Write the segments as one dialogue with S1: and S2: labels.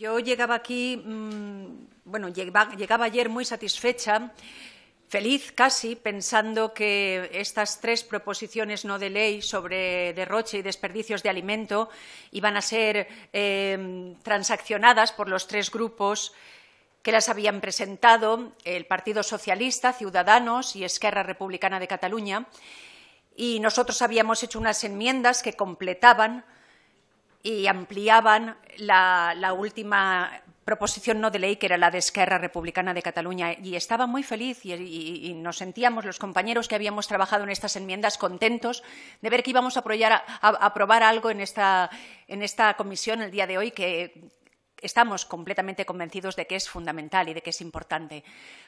S1: Yo llegaba aquí, mm, bueno, llegaba, ayer muy satisfecha, feliz casi, pensando que estas tres proposiciones no de ley sobre derroche y desperdicios de alimento iban a ser em, transaccionadas por los tres grupos que las habían presentado el Partido Socialista, Ciudadanos y Esquerra Republicana de Cataluña. Y nosotros habíamos hecho unas enmiendas que completaban y ampliaban la, última proposición no de ley, que era la de Esquerra Republicana de Cataluña, y estaba muy feliz y, nos sentíamos los compañeros que habíamos trabajado en estas enmiendas contentos de ver que íbamos a, aprobar, aprobar algo en esta, comisión el día de hoy que estamos completamente convencidos de que es fundamental y de que es importante.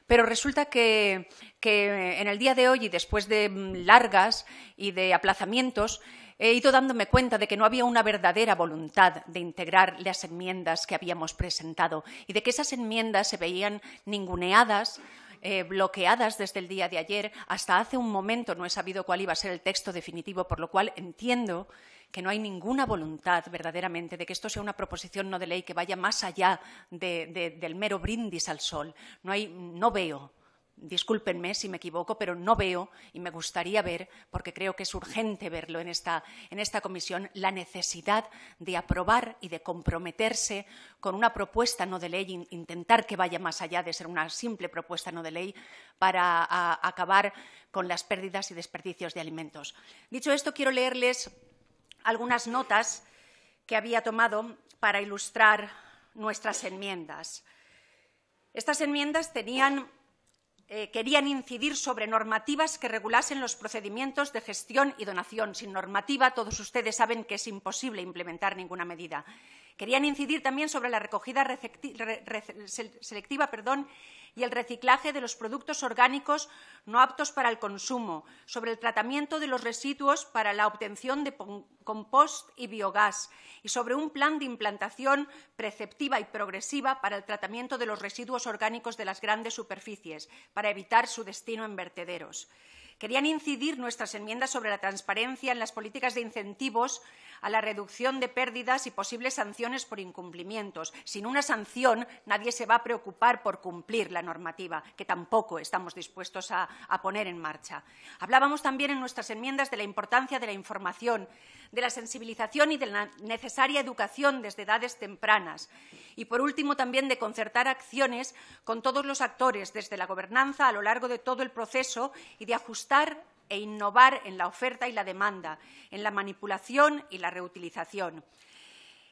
S1: Pero resulta que, que en el día de hoy y después de mm, largas y de aplazamientos, he ido dándome cuenta de que no había una verdadera voluntad de integrar las enmiendas que habíamos presentado y de que esas enmiendas se veían ninguneadas eh, bloqueadas desde el día de ayer. Hasta hace un momento no he sabido cuál iba a ser el texto definitivo, por lo cual entiendo que no hay ninguna voluntad verdaderamente de que esto sea una proposición no de ley que vaya más allá del mero brindis al sol. No, no veo discúlpenme si me equivoco, pero no veo y me gustaría ver, porque creo que es urgente verlo en esta, comisión, la necesidad de aprobar y de comprometerse con una propuesta no de ley, intentar que vaya más allá de ser una simple propuesta no de ley para acabar con las pérdidas y desperdicios de alimentos. Dicho esto, quiero leerles algunas notas que había tomado para ilustrar nuestras enmiendas. Estas enmiendas tenían eh, querían incidir sobre normativas que regulasen los procedimientos de gestión y donación. Sin normativa, todos ustedes saben que es imposible implementar ninguna medida. Querían incidir también sobre la recogida selectiva y el reciclaje de los productos orgánicos no aptos para el consumo, sobre el tratamiento de los residuos para la obtención de compost y biogás, y sobre un plan de implantación preceptiva y progresiva para el tratamiento de los residuos orgánicos de las grandes superficies, para evitar su destino en vertederos querían incidir nuestras enmiendas sobre la transparencia en las políticas de incentivos a la reducción de pérdidas y posibles sanciones por incumplimientos. Sin una sanción, nadie se va a preocupar por cumplir la normativa, que tampoco estamos dispuestos a, poner en marcha. Hablábamos también en nuestras enmiendas de la importancia de la información, de la sensibilización y de la necesaria educación desde edades tempranas. Y, por último, también de concertar acciones con todos los actores, desde la gobernanza a lo largo de todo el proceso y de ajustar apostar e innovar en la oferta y la demanda, en la manipulación y la reutilización.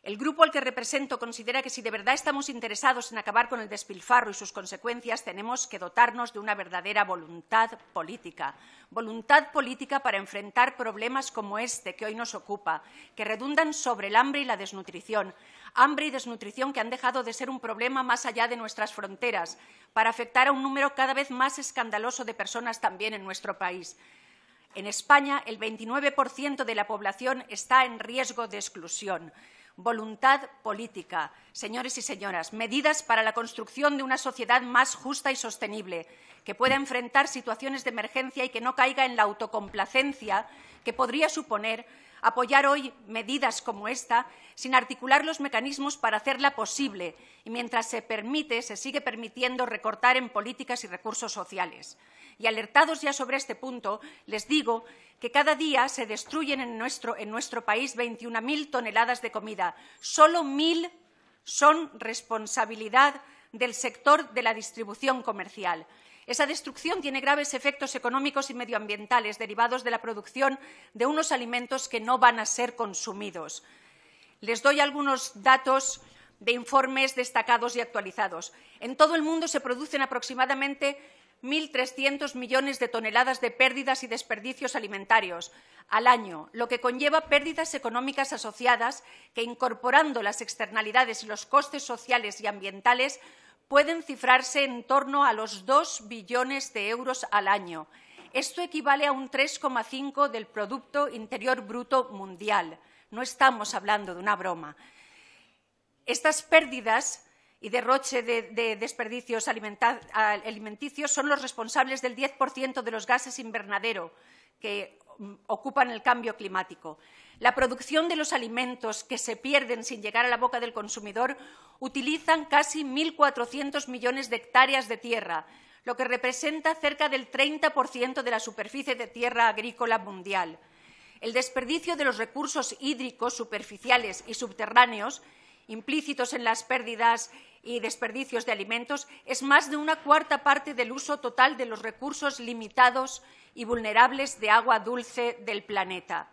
S1: El grupo al que represento considera que si de verdad estamos interesados en acabar con el despilfarro y sus consecuencias, tenemos que dotarnos de una verdadera voluntad política. Voluntad política para enfrentar problemas como este que hoy nos ocupa, que redundan sobre el hambre y la desnutrición. Hambre y desnutrición que han dejado de ser un problema más allá de nuestras fronteras, para afectar a un número cada vez más escandaloso de personas también en nuestro país. En España, el 29% de la población está en riesgo de exclusión voluntad política, señores y señoras, medidas para la construcción de una sociedad más justa y sostenible, que pueda enfrentar situaciones de emergencia y que no caiga en la autocomplacencia que podría suponer apoyar hoy medidas como esta sin articular los mecanismos para hacerla posible y mientras se permite, se sigue permitiendo recortar en políticas y recursos sociales. Y alertados ya sobre este punto, les digo que cada día se destruyen en nuestro, país 21.000 toneladas de comida. Solo 1.000 son responsabilidad del sector de la distribución comercial. Esa destrucción tiene graves efectos económicos y medioambientales derivados de la producción de unos alimentos que no van a ser consumidos. Les doy algunos datos de informes destacados y actualizados. En todo el mundo se producen aproximadamente 1.300 millones de toneladas de pérdidas y desperdicios alimentarios al año, lo que conlleva pérdidas económicas asociadas que, incorporando las externalidades y los costes sociales y ambientales, pueden cifrarse en torno a los 2 billones de euros al año. Esto equivale a un 3,5 del Producto Interior Bruto Mundial. No estamos hablando de una broma. Estas pérdidas y derroche de, desperdicios alimenticios son los responsables del 10% de los gases invernaderos... que mm, ocupan el cambio climático. La producción de los alimentos que se pierden sin llegar a la boca del consumidor utilizan casi 1.400 millones de hectáreas de tierra, lo que representa cerca del 30% de la superficie de tierra agrícola mundial. El desperdicio de los recursos hídricos superficiales y subterráneos implícitos en las pérdidas y desperdicios de alimentos es más de una cuarta parte del uso total de los recursos limitados y vulnerables de agua dulce del planeta.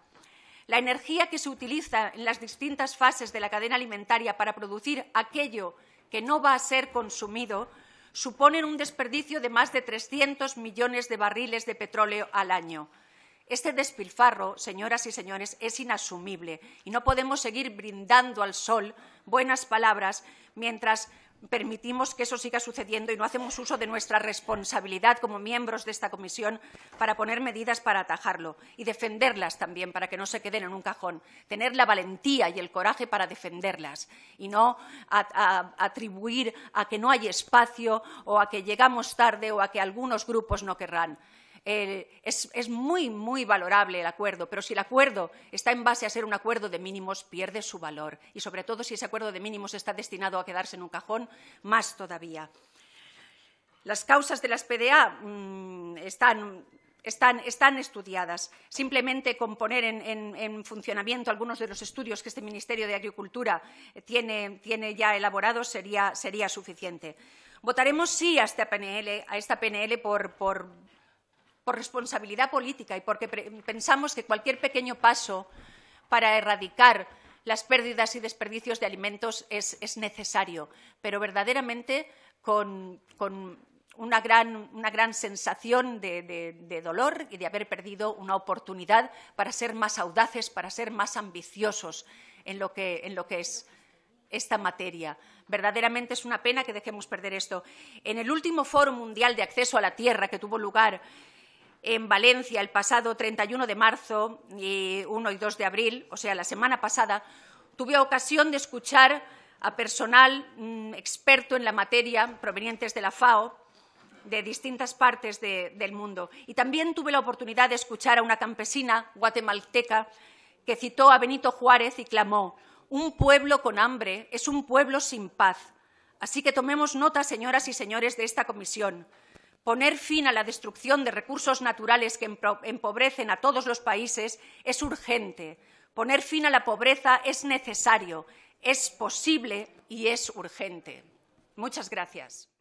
S1: La energía que se utiliza en las distintas fases de la cadena alimentaria para producir aquello que no va a ser consumido supone un desperdicio de más de 300 millones de barriles de petróleo al año. Este despilfarro, señoras y señores, es inasumible y no podemos seguir brindando al sol buenas palabras mientras permitimos que eso siga sucediendo y no hacemos uso de nuestra responsabilidad como miembros de esta comisión para poner medidas para atajarlo y defenderlas también para que no se queden en un cajón, tener la valentía y el coraje para defenderlas y no atribuir a que no hay espacio o a que llegamos tarde o a que algunos grupos no querrán es, muy, muy valorable el acuerdo, pero si el acuerdo está en base a ser un acuerdo de mínimos, pierde su valor. Y sobre todo si ese acuerdo de mínimos está destinado a quedarse en un cajón, más todavía. Las causas de las PDA mm, están estudiadas. Simplemente con poner en, funcionamiento algunos de los estudios que este Ministerio de Agricultura tiene, ya elaborados sería, suficiente. Votaremos sí a esta PNL, a esta PNL por por responsabilidad política y porque pensamos que cualquier pequeño paso para erradicar las pérdidas y desperdicios de alimentos es, necesario, pero verdaderamente con, una, gran, sensación de, de dolor y de haber perdido una oportunidad para ser más audaces, para ser más ambiciosos en lo que, en lo que es esta materia. Verdaderamente es una pena que dejemos perder esto. En el último Foro Mundial de Acceso a la Tierra que tuvo lugar en Valencia el pasado 31 de marzo eh, y 1 y 2 de abril, o sea, la semana pasada, tuve ocasión de escuchar a personal mm, experto en la materia provenientes de la FAO de distintas partes del mundo. Y también tuve la oportunidad de escuchar a una campesina guatemalteca que citó a Benito Juárez y clamó, un pueblo con hambre es un pueblo sin paz. Así que tomemos nota, señoras y señores, de esta comisión. Poner fin a la destrucción de recursos naturales que empobrecen a todos los países es urgente. Poner fin a la pobreza es necesario, es posible y es urgente. Muchas gracias.